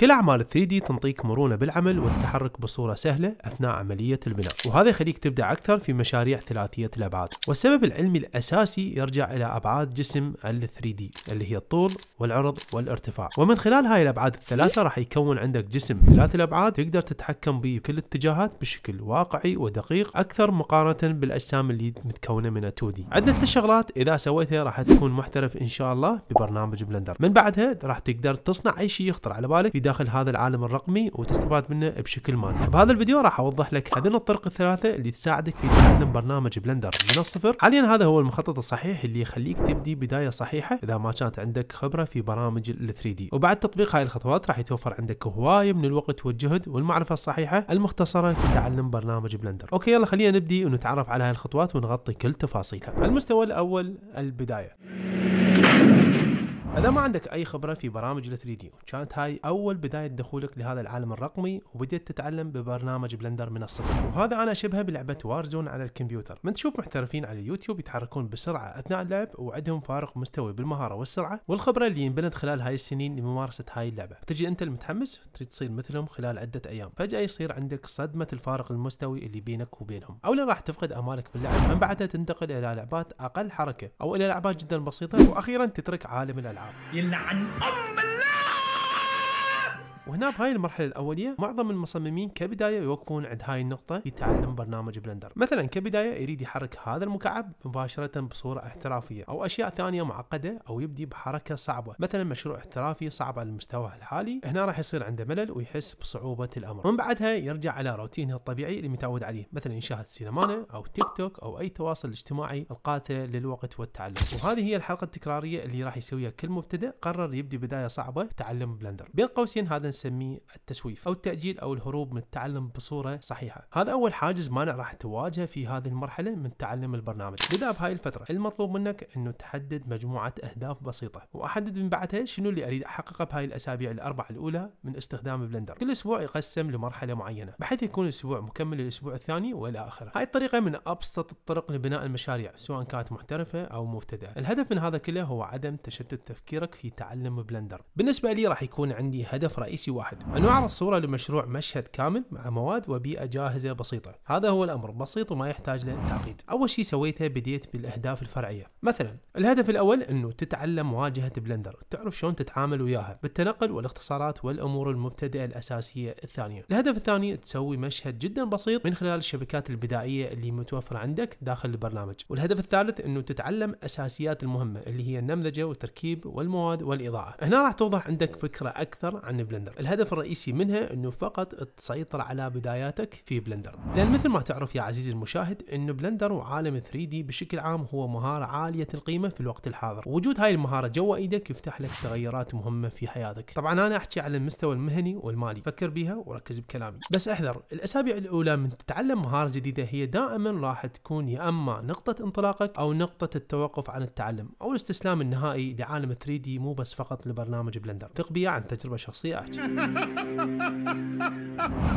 كل أعمال 3 d تنطيك مرونة بالعمل والتحرك بصورة سهلة أثناء عملية البناء وهذا يخليك تبدع أكثر في مشاريع ثلاثية الأبعاد والسبب العلمي الأساسي يرجع إلى أبعاد جسم ال 3 d اللي هي الطول والعرض والارتفاع ومن خلال هاي الأبعاد الثلاثة راح يكون عندك جسم ثلاث الأبعاد تقدر تتحكم به بكل الاتجاهات بشكل واقعي ودقيق أكثر مقارنة بالأجسام اللي متكونة من 2 d عدة الشغلات إذا سويتها راح تكون محترف إن شاء الله ببرنامج بلندر من بعدها راح تقدر تصنع أي شيء يخطر على بالك داخل هذا العالم الرقمي وتستفاد منه بشكل مادي بهذا الفيديو راح اوضح لك هذين الطرق الثلاثه اللي تساعدك في تعلم برنامج بلندر من الصفر حاليا هذا هو المخطط الصحيح اللي يخليك تبدي بدايه صحيحه اذا ما كانت عندك خبره في برامج ال 3 دي وبعد تطبيق هاي الخطوات راح يتوفر عندك هوايه من الوقت والجهد والمعرفه الصحيحه المختصره في تعلم برنامج بلندر اوكي يلا خلينا نبدي ونتعرف على هاي الخطوات ونغطي كل تفاصيلها المستوى الاول البدايه اذا ما عندك اي خبره في برامج ال 3 دي وكانت هاي اول بدايه دخولك لهذا العالم الرقمي وبديت تتعلم ببرنامج بلندر من الصفر وهذا انا شبهه بلعبه وارزون على الكمبيوتر من تشوف محترفين على اليوتيوب يتحركون بسرعه اثناء اللعب وعندهم فارق مستوي بالمهاره والسرعه والخبره اللي انبنت خلال هاي السنين لممارسه هاي اللعبه تجي انت المتحمس تريد تصير مثلهم خلال عده ايام فجاه يصير عندك صدمه الفارق المستوي اللي بينك وبينهم اولا راح تفقد امالك في اللعب من بعدها تنتقل الى لعبات اقل حركه او الى لعبات جدا بسيطه واخيرا تترك عالم الالعاب يلعن ام الله وهنا بهاي المرحلة الأولية معظم المصممين كبداية يوقفون عند هاي النقطة في تعلم برنامج بلندر مثلا كبداية يريد يحرك هذا المكعب مباشرة بصورة احترافية أو أشياء ثانية معقدة أو يبدي بحركة صعبة مثلا مشروع احترافي صعب على المستوى الحالي هنا راح يصير عنده ملل ويحس بصعوبة الأمر ومن بعدها يرجع على روتينه الطبيعي اللي متعود عليه مثلا يشاهد سينمانه أو تيك توك أو أي تواصل اجتماعي القاتل للوقت والتعلم وهذه هي الحلقة التكرارية اللي راح يسويها كل مبتدئ قرر يبدي بداية صعبة تعلم بلندر بين قوسين هذا نسميه التسويف أو التأجيل أو الهروب من التعلم بصورة صحيحة هذا أول حاجز مانع راح تواجهه في هذه المرحلة من تعلم البرنامج بدأ بهاي الفترة المطلوب منك أنه تحدد مجموعة أهداف بسيطة وأحدد من بعدها شنو اللي أريد أحققه بهاي الأسابيع الأربع الأولى من استخدام بلندر كل أسبوع يقسم لمرحلة معينة بحيث يكون الأسبوع مكمل للاسبوع الثاني وإلى آخره هاي الطريقة من أبسط الطرق لبناء المشاريع سواء كانت محترفة أو مبتدئة الهدف من هذا كله هو عدم تشتت تفكيرك في تعلم بلندر بالنسبة لي راح يكون عندي هدف رئيسي رئيسي واحد أن أعرض صورة لمشروع مشهد كامل مع مواد وبيئة جاهزة بسيطة هذا هو الأمر بسيط وما يحتاج له تعقيد أول شيء سويته بديت بالأهداف الفرعية مثلا الهدف الأول أنه تتعلم مواجهة بلندر تعرف شلون تتعامل وياها بالتنقل والاختصارات والأمور المبتدئة الأساسية الثانية الهدف الثاني تسوي مشهد جدا بسيط من خلال الشبكات البدائية اللي متوفرة عندك داخل البرنامج والهدف الثالث أنه تتعلم أساسيات المهمة اللي هي النمذجة والتركيب والمواد والإضاءة هنا راح توضح عندك فكرة أكثر عن بلندر بلندر الهدف الرئيسي منها انه فقط تسيطر على بداياتك في بلندر لان مثل ما تعرف يا عزيزي المشاهد انه بلندر وعالم 3 دي بشكل عام هو مهارة عالية القيمة في الوقت الحاضر وجود هاي المهارة جوا ايدك يفتح لك تغيرات مهمة في حياتك طبعا انا احكي على المستوى المهني والمالي فكر بيها وركز بكلامي بس احذر الاسابيع الاولى من تتعلم مهارة جديدة هي دائما راح تكون يا اما نقطة انطلاقك او نقطة التوقف عن التعلم او الاستسلام النهائي لعالم 3 دي مو بس فقط لبرنامج بلندر ثق عن تجربة شخصية احكي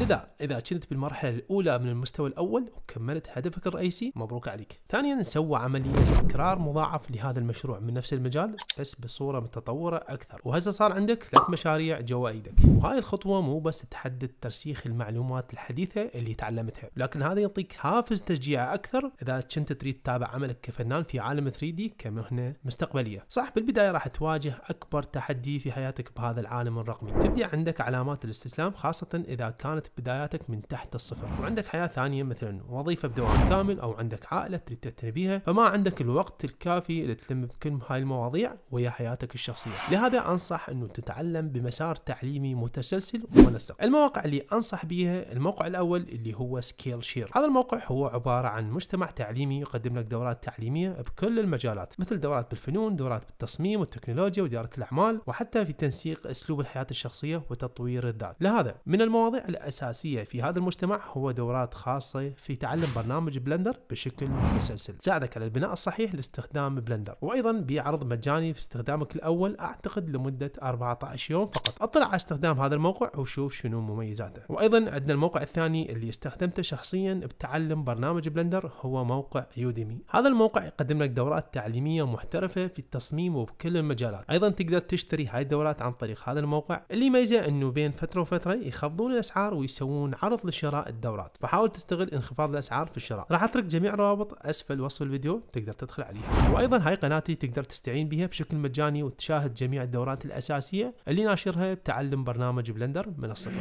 لذا إذا كنت بالمرحلة الأولى من المستوى الأول وكملت هدفك الرئيسي مبروك عليك ثانيا سوى عملية تكرار مضاعف لهذا المشروع من نفس المجال بس بصورة متطورة أكثر وهسه صار عندك ثلاث مشاريع جوا إيدك وهاي الخطوة مو بس تحدد ترسيخ المعلومات الحديثة اللي تعلمتها لكن هذا يعطيك هافز تشجيع أكثر إذا كنت تريد تتابع عملك كفنان في عالم 3 d كمهنة مستقبلية صح بالبداية راح تواجه أكبر تحدي في حياتك بهذا العالم الرقمي تبدي عندك علامات الاستسلام خاصة إذا كانت بداياتك من تحت الصفر وعندك حياة ثانية مثلا وظيفة بدوام كامل أو عندك عائلة تعتني بها فما عندك الوقت الكافي لتلم بكل هاي المواضيع ويا حياتك الشخصية لهذا أنصح أنه تتعلم بمسار تعليمي متسلسل ومنسق المواقع اللي أنصح بها الموقع الأول اللي هو سكيل شير هذا الموقع هو عبارة عن مجتمع تعليمي يقدم لك دورات تعليمية بكل المجالات مثل دورات بالفنون دورات بالتصميم والتكنولوجيا وإدارة الأعمال وحتى في تنسيق أسلوب الحياة الشخصية وتطوير الذات لهذا من المواضيع الأساسية في هذا المجتمع هو دورات خاصة في تعلم برنامج بلندر بشكل متسلسل تساعدك على البناء الصحيح لاستخدام بلندر وأيضا بعرض مجاني في استخدامك الأول أعتقد لمدة 14 يوم فقط اطلع على استخدام هذا الموقع وشوف شنو مميزاته وأيضا عندنا الموقع الثاني اللي استخدمته شخصيا بتعلم برنامج بلندر هو موقع يوديمي هذا الموقع يقدم لك دورات تعليمية محترفة في التصميم وبكل المجالات ايضا تقدر تشتري هاي الدورات عن طريق هذا الموقع اللي يميز الميزه انه بين فتره وفتره يخفضون الاسعار ويسوون عرض لشراء الدورات فحاول تستغل انخفاض الاسعار في الشراء راح اترك جميع الروابط اسفل وصف الفيديو تقدر تدخل عليها وايضا هاي قناتي تقدر تستعين بها بشكل مجاني وتشاهد جميع الدورات الاساسيه اللي ناشرها بتعلم برنامج بلندر من الصفر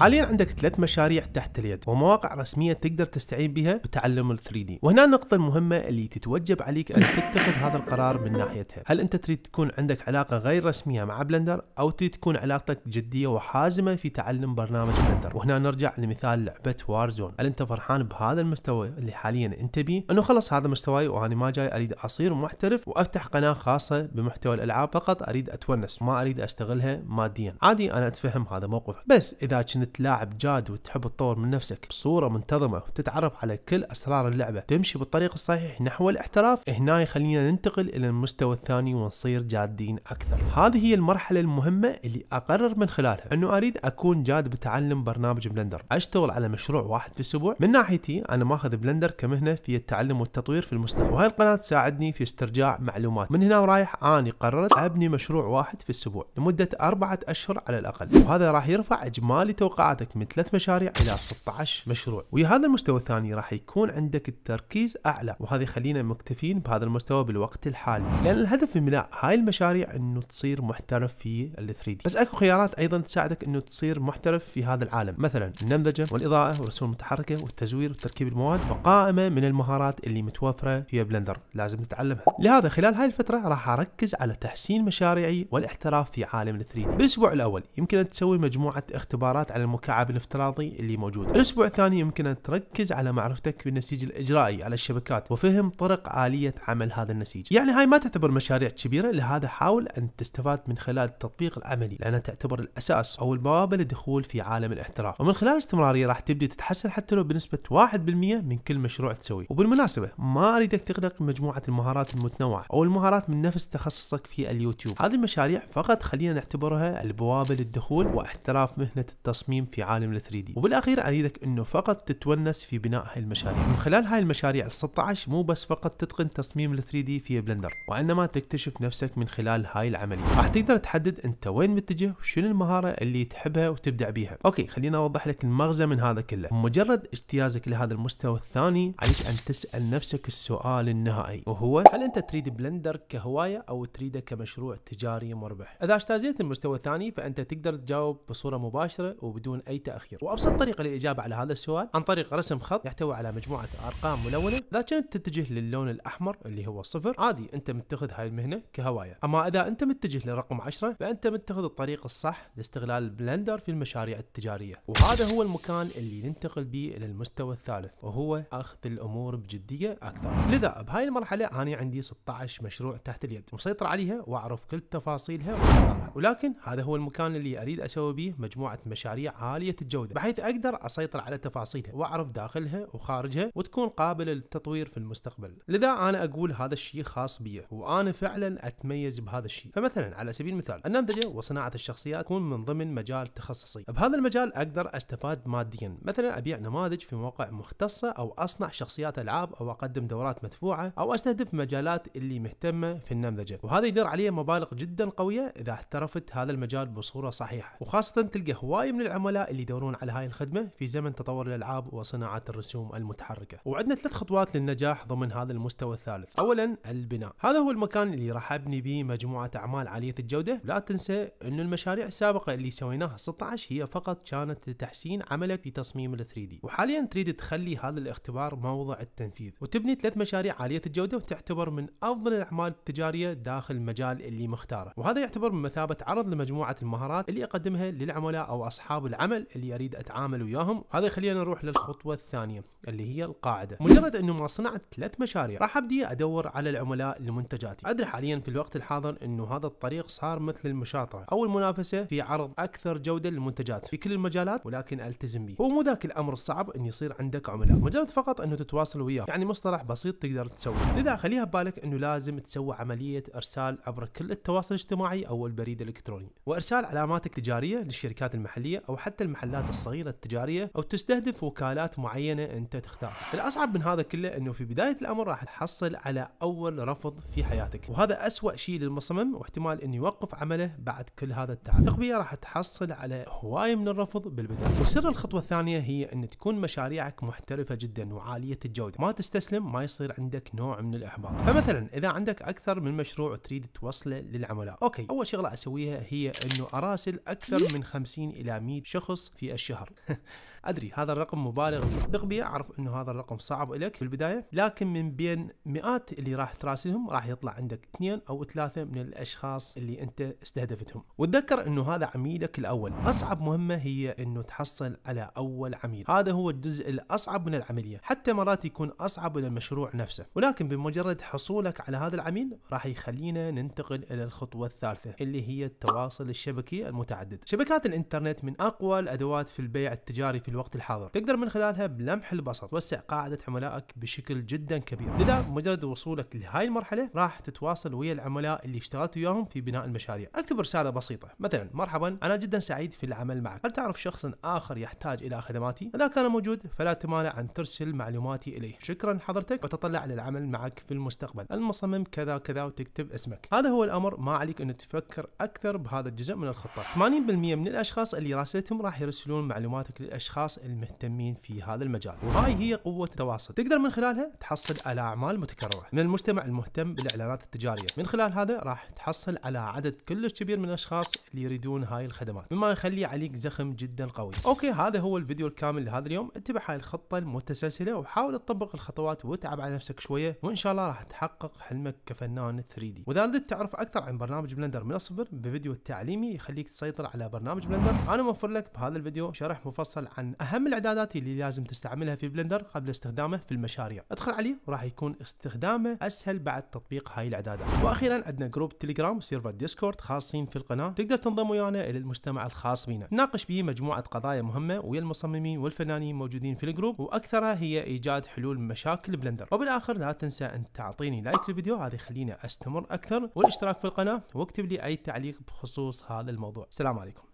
حاليا عندك ثلاث مشاريع تحت اليد ومواقع رسمية تقدر تستعين بها بتعلم ال 3 d وهنا النقطة المهمة اللي تتوجب عليك أن تتخذ هذا القرار من ناحيتها هل أنت تريد تكون عندك علاقة غير رسمية مع بلندر أو تريد تكون علاقتك جدية وحازمة في تعلم برنامج بلندر وهنا نرجع لمثال لعبة وارزون هل أنت فرحان بهذا المستوى اللي حاليا أنت بيه أنه خلص هذا مستواي وأنا ما جاي أريد أصير محترف وأفتح قناة خاصة بمحتوى الألعاب فقط أريد أتونس ما أريد أستغلها ماديا عادي أنا أتفهم هذا موقفك بس إذا كنت انت تلاعب جاد وتحب تطور من نفسك بصورة منتظمة وتتعرف على كل أسرار اللعبة تمشي بالطريق الصحيح نحو الاحتراف هنا يخلينا ننتقل إلى المستوى الثاني ونصير جادين أكثر هذه هي المرحلة المهمة اللي أقرر من خلالها أنه أريد أكون جاد بتعلم برنامج بلندر أشتغل على مشروع واحد في الأسبوع من ناحيتي أنا ماخذ بلندر كمهنة في التعلم والتطوير في المستقبل وهاي القناة تساعدني في استرجاع معلومات من هنا ورايح أني قررت أبني مشروع واحد في الأسبوع لمدة أربعة أشهر على الأقل وهذا راح يرفع إجمالي توقع توقعاتك من 3 مشاريع إلى 16 مشروع ويا هذا المستوى الثاني راح يكون عندك التركيز أعلى وهذا يخلينا مكتفين بهذا المستوى بالوقت الحالي لأن الهدف من بناء هاي المشاريع أنه تصير محترف في ال 3 دي بس أكو خيارات أيضا تساعدك أنه تصير محترف في هذا العالم مثلا النمذجة والإضاءة والرسوم المتحركة والتزوير وتركيب المواد وقائمة من المهارات اللي متوفرة في بلندر لازم تتعلمها لهذا خلال هاي الفترة راح أركز على تحسين مشاريعي والاحتراف في عالم ال 3 دي بالأسبوع الأول يمكن أن تسوي مجموعة اختبارات على المكعب الافتراضي اللي موجود الأسبوع الثاني يمكن أن تركز على معرفتك بالنسيج الإجرائي على الشبكات وفهم طرق آلية عمل هذا النسيج يعني هاي ما تعتبر مشاريع كبيرة لهذا حاول أن تستفاد من خلال التطبيق العملي لأنها تعتبر الأساس أو البوابة للدخول في عالم الاحتراف ومن خلال استمرارية راح تبدي تتحسن حتى لو بنسبة 1% من كل مشروع تسويه وبالمناسبة ما أريدك تغلق مجموعة المهارات المتنوعة أو المهارات من نفس تخصصك في اليوتيوب هذه المشاريع فقط خلينا نعتبرها البوابة للدخول واحتراف مهنة التصميم التصميم في عالم ال 3 دي وبالاخير اريدك انه فقط تتونس في بناء هاي المشاريع من خلال هاي المشاريع ال 16 مو بس فقط تتقن تصميم ال 3 دي في بلندر وانما تكتشف نفسك من خلال هاي العمليه راح تقدر تحدد انت وين متجه وشنو المهاره اللي تحبها وتبدع بيها اوكي خليني اوضح لك المغزى من هذا كله مجرد اجتيازك لهذا المستوى الثاني عليك ان تسال نفسك السؤال النهائي وهو هل انت تريد بلندر كهوايه او تريده كمشروع تجاري مربح اذا اجتازيت المستوى الثاني فانت تقدر تجاوب بصوره مباشره وبدون اي تاخير وابسط طريقه للاجابه على هذا السؤال عن طريق رسم خط يحتوي على مجموعه ارقام ملونه اذا كنت تتجه للون الاحمر اللي هو صفر عادي انت متخذ هاي المهنه كهوايه اما اذا انت متجه لرقم 10 فانت متخذ الطريق الصح لاستغلال البلندر في المشاريع التجاريه وهذا هو المكان اللي ننتقل به الى المستوى الثالث وهو اخذ الامور بجديه اكثر لذا بهاي المرحله انا عندي 16 مشروع تحت اليد مسيطر عليها واعرف كل تفاصيلها واسعارها ولكن هذا هو المكان اللي اريد اسوي به مجموعه مشاريع عالية الجودة بحيث أقدر أسيطر على تفاصيلها وأعرف داخلها وخارجها وتكون قابلة للتطوير في المستقبل لذا أنا أقول هذا الشيء خاص بي وأنا فعلا أتميز بهذا الشيء فمثلا على سبيل المثال النمذجة وصناعة الشخصيات تكون من ضمن مجال تخصصي بهذا المجال أقدر أستفاد ماديا مثلا أبيع نماذج في مواقع مختصة أو أصنع شخصيات ألعاب أو أقدم دورات مدفوعة أو أستهدف مجالات اللي مهتمة في النمذجة وهذا يدر عليه مبالغ جدا قوية إذا احترفت هذا المجال بصورة صحيحة وخاصة تلقى هواية من العملاء اللي يدورون على هاي الخدمة في زمن تطور الألعاب وصناعة الرسوم المتحركة وعندنا ثلاث خطوات للنجاح ضمن هذا المستوى الثالث أولا البناء هذا هو المكان اللي راح أبني به مجموعة أعمال عالية الجودة لا تنسى انه المشاريع السابقة اللي سويناها 16 هي فقط كانت لتحسين عملك في تصميم ال 3D وحاليا تريد تخلي هذا الاختبار موضع التنفيذ وتبني ثلاث مشاريع عالية الجودة وتعتبر من أفضل الأعمال التجارية داخل المجال اللي مختاره وهذا يعتبر بمثابة عرض لمجموعة المهارات اللي أقدمها للعملاء أو أصحاب أصحاب العمل اللي أريد أتعامل وياهم هذا يخلينا نروح للخطوة الثانية اللي هي القاعدة مجرد أنه ما صنعت ثلاث مشاريع راح أبدي أدور على العملاء لمنتجاتي أدري حاليا في الوقت الحاضر أنه هذا الطريق صار مثل المشاطرة أو المنافسة في عرض أكثر جودة للمنتجات في كل المجالات ولكن ألتزم به هو مو ذاك الأمر الصعب أن يصير عندك عملاء مجرد فقط أنه تتواصل وياه يعني مصطلح بسيط تقدر تسويه لذا خليها ببالك أنه لازم تسوي عملية إرسال عبر كل التواصل الاجتماعي أو البريد الإلكتروني وإرسال علاماتك التجارية للشركات المحلية أو أو حتى المحلات الصغيرة التجارية أو تستهدف وكالات معينة أنت تختارها الأصعب من هذا كله أنه في بداية الأمر راح تحصل على أول رفض في حياتك وهذا أسوأ شيء للمصمم واحتمال أنه يوقف عمله بعد كل هذا التعب التقبية راح تحصل على هواية من الرفض بالبداية وسر الخطوة الثانية هي أن تكون مشاريعك محترفة جدا وعالية الجودة ما تستسلم ما يصير عندك نوع من الإحباط فمثلا إذا عندك أكثر من مشروع تريد توصله للعملاء أوكي أول شغلة أسويها هي أنه أراسل أكثر من 50 إلى 100 شخص في الشهر ادري هذا الرقم مبالغ فيه ثق بي اعرف انه هذا الرقم صعب لك في البدايه لكن من بين مئات اللي راح تراسلهم راح يطلع عندك اثنين او ثلاثه من الاشخاص اللي انت استهدفتهم وتذكر انه هذا عميلك الاول اصعب مهمه هي انه تحصل على اول عميل هذا هو الجزء الاصعب من العمليه حتى مرات يكون اصعب من المشروع نفسه ولكن بمجرد حصولك على هذا العميل راح يخلينا ننتقل الى الخطوه الثالثه اللي هي التواصل الشبكي المتعدد شبكات الانترنت من اقوى الادوات في البيع التجاري في الوقت الحاضر تقدر من خلالها بلمح البصر توسع قاعدة عملائك بشكل جدا كبير لذا مجرد وصولك لهاي المرحلة راح تتواصل ويا العملاء اللي اشتغلت وياهم في بناء المشاريع اكتب رسالة بسيطة مثلا مرحبا انا جدا سعيد في العمل معك هل تعرف شخص آخر يحتاج الى خدماتي اذا كان موجود فلا تمانع ان ترسل معلوماتي اليه شكرا حضرتك وتطلع للعمل معك في المستقبل المصمم كذا كذا وتكتب اسمك هذا هو الامر ما عليك ان تفكر اكثر بهذا الجزء من الخطة 80% من الاشخاص اللي راسلتهم راح يرسلون معلوماتك للاشخاص الأشخاص المهتمين في هذا المجال وهاي هي قوة التواصل تقدر من خلالها تحصل على أعمال متكررة من المجتمع المهتم بالإعلانات التجارية من خلال هذا راح تحصل على عدد كلش كبير من الأشخاص اللي يريدون هاي الخدمات مما يخلي عليك زخم جدا قوي أوكي هذا هو الفيديو الكامل لهذا اليوم اتبع هاي الخطة المتسلسلة وحاول تطبق الخطوات وتعب على نفسك شوية وإن شاء الله راح تحقق حلمك كفنان 3D وإذا ردت تعرف أكثر عن برنامج بلندر من الصفر بفيديو تعليمي يخليك تسيطر على برنامج بلندر أنا موفر لك بهذا الفيديو شرح مفصل عن اهم الاعدادات اللي لازم تستعملها في بلندر قبل استخدامه في المشاريع ادخل عليه وراح يكون استخدامه اسهل بعد تطبيق هاي الاعدادات واخيرا عندنا جروب تليجرام وسيرفر ديسكورد خاصين في القناه تقدر تنضم ويانا الى المجتمع الخاص بنا نناقش به مجموعه قضايا مهمه ويا المصممين والفنانين موجودين في الجروب واكثرها هي ايجاد حلول مشاكل بلندر وبالاخر لا تنسى ان تعطيني لايك للفيديو هذا يخليني استمر اكثر والاشتراك في القناه واكتب لي اي تعليق بخصوص هذا الموضوع السلام عليكم